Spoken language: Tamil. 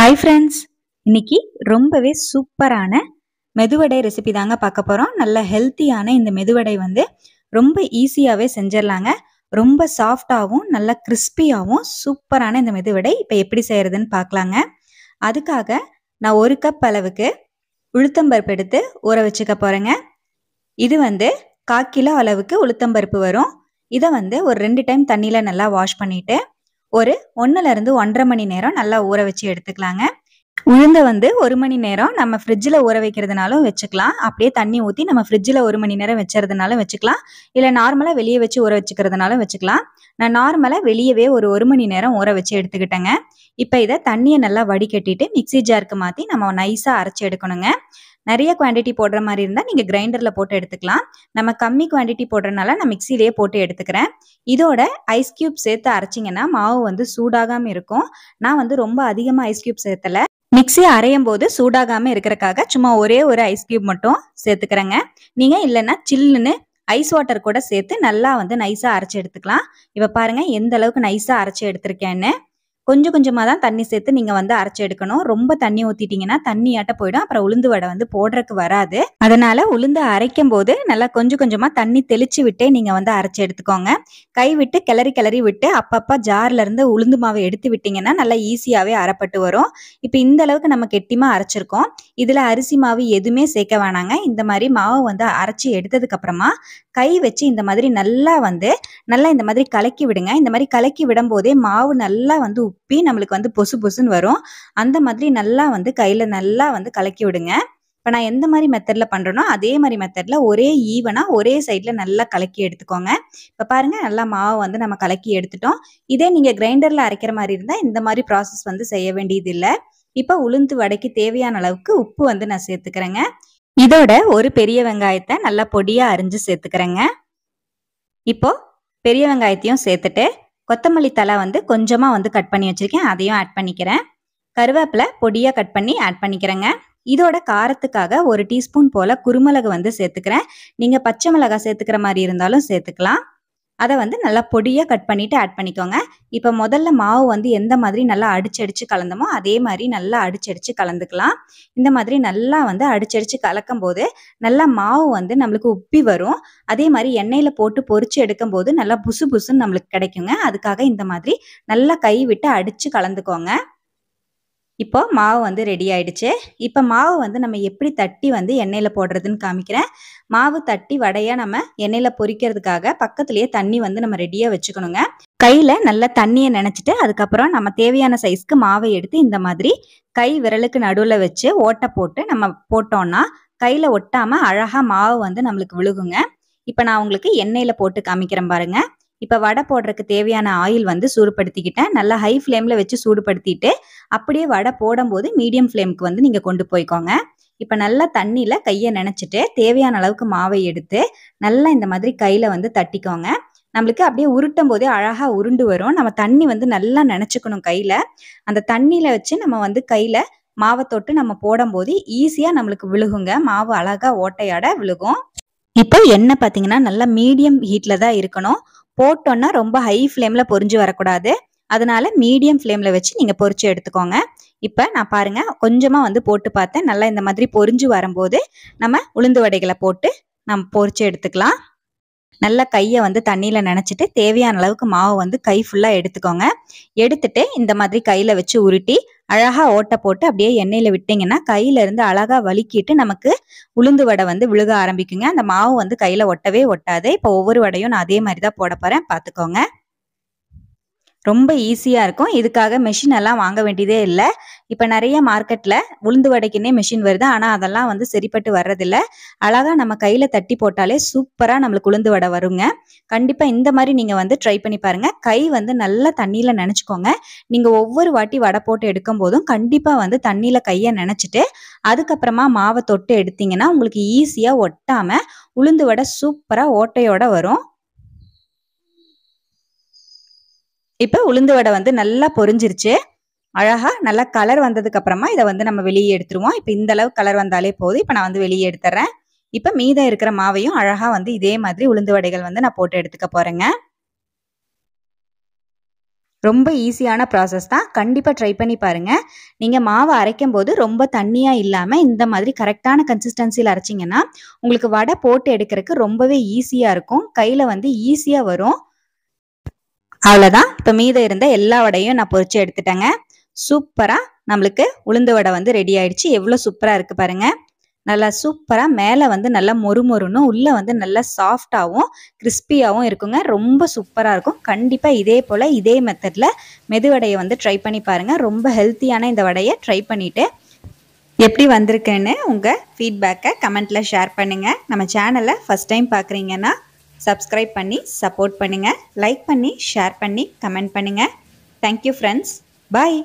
ஹாய் ஃப்ரெண்ட்ஸ் இன்னைக்கு ரொம்பவே சூப்பரான மெதுவடை ரெசிபி தாங்க பார்க்க போகிறோம் நல்ல ஹெல்த்தியான இந்த மெதுவடை வந்து ரொம்ப ஈஸியாகவே செஞ்சிடலாங்க ரொம்ப சாஃப்டாகவும் நல்ல கிறிஸ்பியாகவும் சூப்பரான இந்த மெதுவடை இப்போ எப்படி செய்கிறதுன்னு பார்க்கலாங்க அதுக்காக நான் ஒரு கப் அளவுக்கு உளுத்தம்பருப்பு எடுத்து ஊற வச்சுக்க போகிறேங்க இது வந்து கால் கிலோ அளவுக்கு உளுத்தம்பருப்பு வரும் இதை வந்து ஒரு ரெண்டு டைம் தண்ணியில் நல்லா வாஷ் பண்ணிவிட்டு ஒரு ஒன்றுலேருந்து ஒன்றரை மணி நேரம் நல்லா ஊற வச்சு எடுத்துக்கலாங்க உளுந்தை வந்து ஒரு மணி நேரம் நம்ம ஃப்ரிட்ஜில் ஊற வைக்கிறதுனாலும் வச்சுக்கலாம் அப்படியே தண்ணி ஊற்றி நம்ம ஃப்ரிட்ஜில் ஒரு மணி நேரம் வச்சுறதுனாலும் வச்சுக்கலாம் இல்லை நார்மலாக வெளியே வச்சு ஊற வச்சுக்கிறதுனாலும் வச்சுக்கலாம் நான் நார்மலாக வெளியவே ஒரு ஒரு மணி நேரம் ஊற வச்சு எடுத்துக்கிட்டேங்க இப்போ இதை தண்ணியை நல்லா வடிகட்டிட்டு மிக்சி ஜாருக்கு மாற்றி நம்ம நைஸாக அரைச்சி எடுக்கணுங்க நிறைய குவான்டிட்டி போடுற மாதிரி இருந்தால் நீங்கள் கிரைண்டரில் போட்டு எடுத்துக்கலாம் நம்ம கம்மி குவான்டிட்டி போடுறதுனால நான் மிக்சிலேயே போட்டு எடுத்துக்கிறேன் இதோட ஐஸ் கியூப் சேர்த்து அரைச்சிங்கன்னா மாவு வந்து சூடாகாமல் இருக்கும் நான் வந்து ரொம்ப அதிகமாக ஐஸ் கியூப் சேர்த்தலை மிக்சி அரையும் போது சூடாகாமல் இருக்கிறக்காக சும்மா ஒரே ஒரு ஐஸ் கியூப் மட்டும் சேர்த்துக்கிறேங்க நீங்கள் இல்லைன்னா சில்லுன்னு ஐஸ் வாட்டர் கூட சேர்த்து நல்லா வந்து நைஸாக அரைச்சி எடுத்துக்கலாம் இப்போ பாருங்கள் எந்த அளவுக்கு நைஸாக அரைச்சி எடுத்திருக்கேன்னு கொஞ்சம் கொஞ்சமாக தான் தண்ணி சேர்த்து நீங்கள் வந்து அரைச்சி எடுக்கணும் ரொம்ப தண்ணி ஊற்றிட்டிங்கன்னா தண்ணி ஆட்ட போயிடும் அப்புறம் உளுந்து வடை வந்து போடுறதுக்கு வராது அதனால் உளுந்து அரைக்கும் போது நல்லா கொஞ்சம் கொஞ்சமாக தண்ணி தெளித்து விட்டே நீங்கள் வந்து அரைச்சி எடுத்துக்கோங்க கை விட்டு கிளறி கிளறி விட்டு அப்பப்போ ஜார்லேருந்து உளுந்து மாவை எடுத்து விட்டிங்கன்னா நல்லா ஈஸியாகவே அரைப்பட்டு வரும் இப்போ இந்த அளவுக்கு நம்ம கெட்டிமாக அரைச்சிருக்கோம் இதில் அரிசி மாவு எதுவுமே சேர்க்க வேணாங்க இந்த மாதிரி மாவை வந்து அரைச்சி எடுத்ததுக்கப்புறமா கை வச்சு இந்த மாதிரி நல்லா வந்து நல்லா இந்த மாதிரி கலக்கி விடுங்க இந்த மாதிரி கலக்கி விடும்போதே மாவு நல்லா வந்து உப்பி நம்மளுக்கு வந்து பொசு பொசுன்னு வரும் அந்த மாதிரி நல்லா வந்து கையில் நல்லா வந்து கலக்கி விடுங்க இப்போ நான் எந்த மாதிரி மெத்தடில் பண்ணுறேனோ அதே மாதிரி மெத்தடில் ஒரே ஈவனாக ஒரே சைடில் நல்லா கலக்கி எடுத்துக்கோங்க இப்போ பாருங்கள் நல்லா மாவை வந்து நம்ம கலக்கி எடுத்துட்டோம் இதே நீங்கள் கிரைண்டரில் அரைக்கிற மாதிரி இருந்தால் இந்த மாதிரி ப்ராசஸ் வந்து செய்ய வேண்டியது இல்லை இப்போ உளுந்து வடைக்கு தேவையான அளவுக்கு உப்பு வந்து நான் சேர்த்துக்கிறேங்க இதோட ஒரு பெரிய வெங்காயத்தை நல்லா பொடியாக அரிஞ்சு சேர்த்துக்கிறேங்க இப்போ பெரிய வெங்காயத்தையும் சேர்த்துட்டு கொத்தமல்லி தலை வந்து கொஞ்சமாக வந்து கட் பண்ணி வச்சுருக்கேன் அதையும் ஆட் பண்ணிக்கிறேன் கருவேப்பிலை பொடியாக கட் பண்ணி ஆட் பண்ணிக்கிறேங்க இதோட காரத்துக்காக ஒரு டீஸ்பூன் போல் குருமிளகு வந்து சேர்த்துக்கிறேன் நீங்கள் பச்சை மிளகாய் சேர்த்துக்கிற மாதிரி இருந்தாலும் சேர்த்துக்கலாம் அதை வந்து நல்லா பொடியாக கட் பண்ணிவிட்டு ஆட் பண்ணிக்கோங்க இப்போ முதல்ல மாவு வந்து எந்த மாதிரி நல்லா அடிச்சடிச்சு கலந்தமோ அதே மாதிரி நல்லா அடிச்சடிச்சு கலந்துக்கலாம் இந்த மாதிரி நல்லா வந்து அடிச்சடிச்சு கலக்கும் போது நல்லா மாவு வந்து நம்மளுக்கு உப்பி வரும் அதே மாதிரி எண்ணெயில் போட்டு பொறிச்சு எடுக்கும் போது நல்லா புசு புசுன்னு நம்மளுக்கு கிடைக்குங்க அதுக்காக இந்த மாதிரி நல்லா கை விட்டு அடித்து கலந்துக்கோங்க இப்போ மாவு வந்து ரெடி ஆயிடுச்சு இப்போ மாவு வந்து நம்ம எப்படி தட்டி வந்து எண்ணெயில் போடுறதுன்னு காமிக்கிறேன் மாவு தட்டி வடையாக நம்ம எண்ணெயில் பொறிக்கிறதுக்காக பக்கத்துலேயே தண்ணி வந்து நம்ம ரெடியாக வச்சுக்கணுங்க கையில் நல்லா தண்ணியை நினச்சிட்டு அதுக்கப்புறம் நம்ம தேவையான சைஸ்க்கு மாவை எடுத்து இந்த மாதிரி கை விரலுக்கு நடுவில் வச்சு ஓட்டை போட்டு நம்ம போட்டோம்னா கையில் ஒட்டாமல் அழகாக மாவு வந்து நம்மளுக்கு விழுகுங்க இப்போ நான் உங்களுக்கு எண்ணெயில் போட்டு காமிக்கிறேன் பாருங்கள் இப்போ வடை போடுறதுக்கு தேவையான ஆயில் வந்து சூடுபடுத்திக்கிட்டேன் நல்லா ஹை ஃப்ளேமில் வச்சு சூடுபடுத்திட்டு அப்படியே வடை போடும்போது மீடியம் ஃப்ளேமுக்கு வந்து நீங்கள் கொண்டு போய்க்கோங்க இப்போ நல்லா தண்ணியில் கையை நினச்சிட்டு தேவையான அளவுக்கு மாவை எடுத்து நல்லா இந்த மாதிரி கையில் வந்து தட்டிக்கோங்க நம்மளுக்கு அப்படியே உருட்டும் போதே அழகாக உருண்டு வரும் நம்ம தண்ணி வந்து நல்லா நினச்சிக்கணும் கையில் அந்த தண்ணியில் வச்சு நம்ம வந்து கையில் மாவை தொட்டு நம்ம போடும்போது ஈஸியாக நம்மளுக்கு விழுகுங்க மாவு அழகாக ஓட்டையாட விழுகும் இப்போ எண்ணெய் பார்த்தீங்கன்னா நல்லா மீடியம் ஹீட்டில் தான் இருக்கணும் போட்டோன்னா ரொம்ப ஹை ஃப்ளேமில் பொறிஞ்சு வரக்கூடாது அதனால் மீடியம் ஃப்ளேமில் வச்சு நீங்கள் பொறிச்சு எடுத்துக்கோங்க இப்போ நான் பாருங்கள் கொஞ்சமாக வந்து போட்டு பார்த்தேன் நல்லா இந்த மாதிரி பொறிஞ்சு வரும்போது நம்ம உளுந்து வடைகளை போட்டு நம்ம பொறிச்சு எடுத்துக்கலாம் நல்ல கையை வந்து தண்ணியில் நினச்சிட்டு தேவையான அளவுக்கு மாவு வந்து கை ஃபுல்லாக எடுத்துக்கோங்க எடுத்துட்டு இந்த மாதிரி கையில் வச்சு உருட்டி அழகாக ஓட்டை போட்டு அப்படியே எண்ணெயில் விட்டிங்கன்னா கையிலேருந்து அழகாக வலிக்கிட்டு நமக்கு உளுந்து வடை வந்து விழுக ஆரம்பிக்குங்க அந்த மாவு வந்து கையில் ஒட்டவே ஒட்டாது இப்போ ஒவ்வொரு வடையும் நான் அதே மாதிரி தான் போட போகிறேன் பார்த்துக்கோங்க ரொம்ப ஈஸியாக இருக்கும் இதுக்காக மெஷின் எல்லாம் வாங்க வேண்டியதே இல்லை இப்போ நிறைய மார்க்கெட்டில் உளுந்து வடைக்குன்னே மெஷின் வருது ஆனால் அதெல்லாம் வந்து சரிப்பட்டு வர்றதில்ல அழகாக நம்ம கையில் தட்டி போட்டாலே சூப்பராக நம்மளுக்கு உளுந்து வடை வருங்க கண்டிப்பாக இந்த மாதிரி நீங்கள் வந்து ட்ரை பண்ணி பாருங்கள் கை வந்து நல்லா தண்ணியில் நினச்சிக்கோங்க நீங்கள் ஒவ்வொரு வாட்டி வடை போட்டு எடுக்கும் போதும் கண்டிப்பாக வந்து தண்ணியில் கையை நினச்சிட்டு அதுக்கப்புறமா மாவை தொட்டு எடுத்தீங்கன்னா உங்களுக்கு ஈஸியாக ஒட்டாமல் உளுந்து வடை சூப்பராக ஓட்டையோட வரும் இப்போ உளுந்து வடை வந்து நல்லா பொரிஞ்சிருச்சு அழகா நல்லா கலர் வந்ததுக்கு அப்புறமா இதை வந்து நம்ம வெளியே எடுத்துருவோம் இப்போ இந்த அளவு கலர் வந்தாலே போதும் இப்போ நான் வந்து வெளியே எடுத்துறேன் இப்போ மீதம் இருக்கிற மாவையும் அழகா வந்து இதே மாதிரி உளுந்து வடைகள் வந்து நான் போட்டு எடுத்துக்க போறேங்க ரொம்ப ஈஸியான ப்ராசஸ் தான் கண்டிப்பாக ட்ரை பண்ணி பாருங்கள் நீங்கள் மாவை அரைக்கும் போது ரொம்ப தண்ணியாக இல்லாமல் இந்த மாதிரி கரெக்டான கன்சிஸ்டன்சியில் அரைச்சிங்கன்னா உங்களுக்கு வடை போட்டு எடுக்கிறதுக்கு ரொம்பவே ஈஸியாக இருக்கும் கையில் வந்து ஈஸியாக வரும் அவ்வளோதான் இப்போ மீதம் இருந்த எல்லா வடையும் நான் பொறிச்சு எடுத்துட்டேங்க சூப்பராக நம்மளுக்கு உளுந்து வடை வந்து ரெடி ஆயிடுச்சு எவ்வளோ சூப்பராக இருக்குது பாருங்கள் நல்லா சூப்பராக மேலே வந்து நல்லா மொறுமொறுன்னு உள்ளே வந்து நல்லா சாஃப்டாகவும் கிறிஸ்பியாகவும் இருக்குங்க ரொம்ப சூப்பராக இருக்கும் கண்டிப்பாக இதே போல் இதே மெத்தடில் மெதுவடையை வந்து ட்ரை பண்ணி பாருங்கள் ரொம்ப ஹெல்த்தியான இந்த வடையை ட்ரை பண்ணிவிட்டு எப்படி வந்திருக்குன்னு உங்கள் ஃபீட்பேக்கை கமெண்ட்டில் ஷேர் பண்ணுங்கள் நம்ம சேனலை ஃபஸ்ட் டைம் பார்க்குறீங்கன்னா சப்ஸ்கிரைப் பண்ணி சப்போர்ட் பண்ணுங்கள் லைக் பண்ணி ஷேர் பண்ணி கமெண்ட் பண்ணுங்கள் தேங்க்யூ ஃப்ரெண்ட்ஸ் பாய்